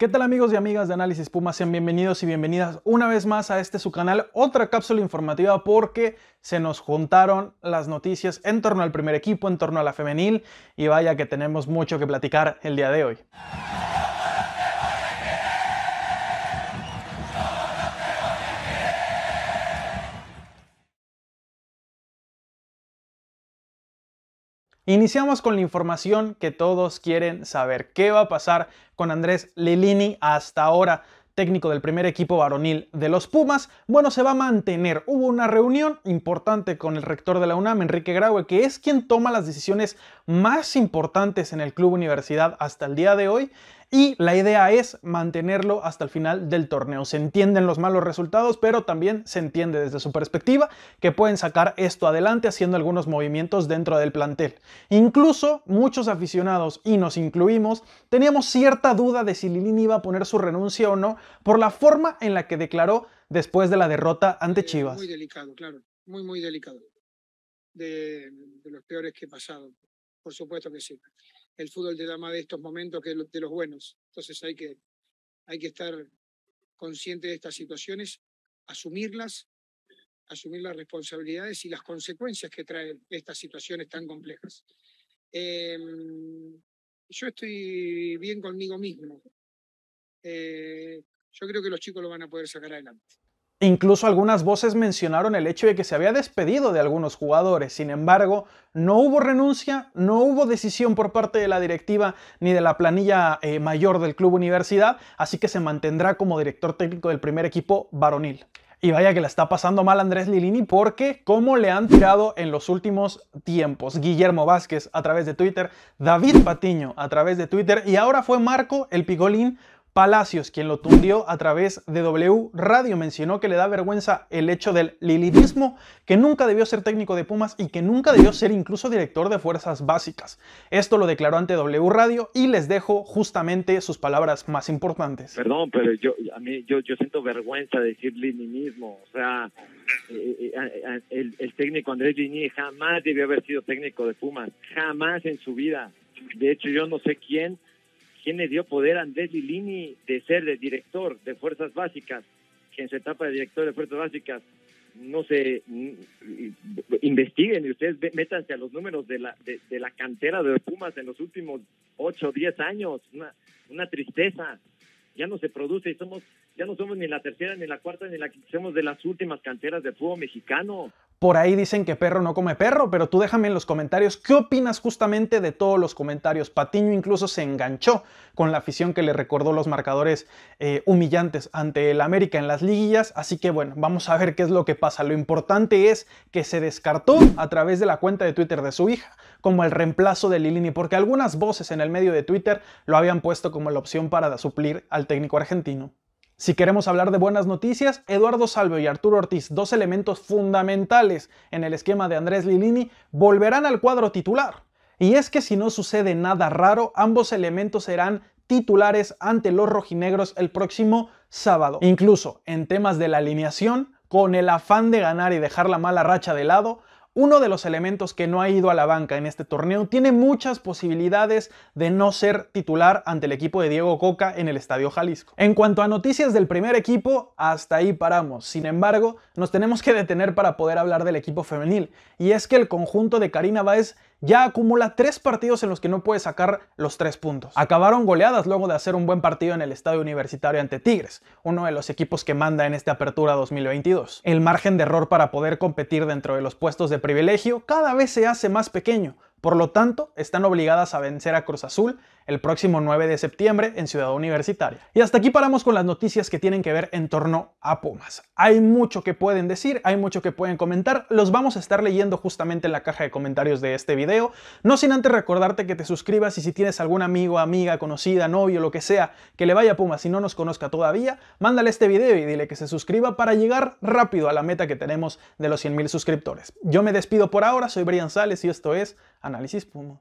¿Qué tal amigos y amigas de Análisis Puma? Sean bienvenidos y bienvenidas una vez más a este su canal, otra cápsula informativa porque se nos juntaron las noticias en torno al primer equipo, en torno a la femenil y vaya que tenemos mucho que platicar el día de hoy. Iniciamos con la información que todos quieren saber. ¿Qué va a pasar con Andrés Lilini hasta ahora? técnico del primer equipo varonil de los Pumas, bueno, se va a mantener. Hubo una reunión importante con el rector de la UNAM, Enrique Graue, que es quien toma las decisiones más importantes en el club universidad hasta el día de hoy y la idea es mantenerlo hasta el final del torneo. Se entienden los malos resultados, pero también se entiende desde su perspectiva que pueden sacar esto adelante haciendo algunos movimientos dentro del plantel. Incluso muchos aficionados, y nos incluimos, teníamos cierta duda de si Lilín iba a poner su renuncia o no por la forma en la que declaró después de la derrota ante eh, Chivas. Muy delicado, claro, muy, muy delicado. De, de los peores que he pasado, por supuesto que sí el fútbol te da más de estos momentos que de los buenos. Entonces hay que, hay que estar consciente de estas situaciones, asumirlas, asumir las responsabilidades y las consecuencias que traen estas situaciones tan complejas. Em, yo estoy bien conmigo mismo. Eh, yo creo que los chicos lo van a poder sacar adelante. Incluso algunas voces mencionaron el hecho de que se había despedido de algunos jugadores, sin embargo, no hubo renuncia, no hubo decisión por parte de la directiva ni de la planilla eh, mayor del club universidad, así que se mantendrá como director técnico del primer equipo varonil. Y vaya que la está pasando mal Andrés Lilini porque cómo le han tirado en los últimos tiempos. Guillermo Vázquez a través de Twitter, David Patiño a través de Twitter y ahora fue Marco el Pigolín Palacios, quien lo tundió a través de W Radio, mencionó que le da vergüenza el hecho del lilidismo, que nunca debió ser técnico de Pumas y que nunca debió ser incluso director de fuerzas básicas. Esto lo declaró ante W Radio y les dejo justamente sus palabras más importantes. Perdón, pero yo a mí yo, yo siento vergüenza de decir lilinismo, o sea, eh, eh, eh, el, el técnico Andrés Lini jamás debió haber sido técnico de Pumas, jamás en su vida. De hecho, yo no sé quién quién le dio poder a Andrés Lilini de ser de director de Fuerzas Básicas, que se su etapa de director de Fuerzas Básicas no se mm, investiguen y ustedes métanse a los números de la, de, la cantera de Pumas en los últimos 8 o 10 años, una tristeza ya no se produce y somos, ya no somos ni la tercera, ni la cuarta, ni la que somos de las últimas canteras de fútbol mexicano. Por ahí dicen que perro no come perro, pero tú déjame en los comentarios qué opinas justamente de todos los comentarios. Patiño incluso se enganchó con la afición que le recordó los marcadores eh, humillantes ante el América en las liguillas, así que bueno, vamos a ver qué es lo que pasa. Lo importante es que se descartó a través de la cuenta de Twitter de su hija como el reemplazo de Lilini, porque algunas voces en el medio de Twitter lo habían puesto como la opción para suplir al técnico argentino. Si queremos hablar de buenas noticias, Eduardo Salvo y Arturo Ortiz, dos elementos fundamentales en el esquema de Andrés Lilini, volverán al cuadro titular. Y es que si no sucede nada raro, ambos elementos serán titulares ante los rojinegros el próximo sábado. Incluso en temas de la alineación, con el afán de ganar y dejar la mala racha de lado, uno de los elementos que no ha ido a la banca en este torneo tiene muchas posibilidades de no ser titular ante el equipo de Diego Coca en el Estadio Jalisco. En cuanto a noticias del primer equipo, hasta ahí paramos. Sin embargo, nos tenemos que detener para poder hablar del equipo femenil, y es que el conjunto de Karina Báez ya acumula tres partidos en los que no puede sacar los tres puntos. Acabaron goleadas luego de hacer un buen partido en el estadio universitario ante Tigres, uno de los equipos que manda en esta apertura 2022. El margen de error para poder competir dentro de los puestos de privilegio cada vez se hace más pequeño, por lo tanto, están obligadas a vencer a Cruz Azul el próximo 9 de septiembre en Ciudad Universitaria. Y hasta aquí paramos con las noticias que tienen que ver en torno a Pumas. Hay mucho que pueden decir, hay mucho que pueden comentar, los vamos a estar leyendo justamente en la caja de comentarios de este video, no sin antes recordarte que te suscribas y si tienes algún amigo, amiga, conocida, novio, lo que sea, que le vaya a Pumas y no nos conozca todavía, mándale este video y dile que se suscriba para llegar rápido a la meta que tenemos de los 100.000 suscriptores. Yo me despido por ahora, soy Brian Sales y esto es análise espuma.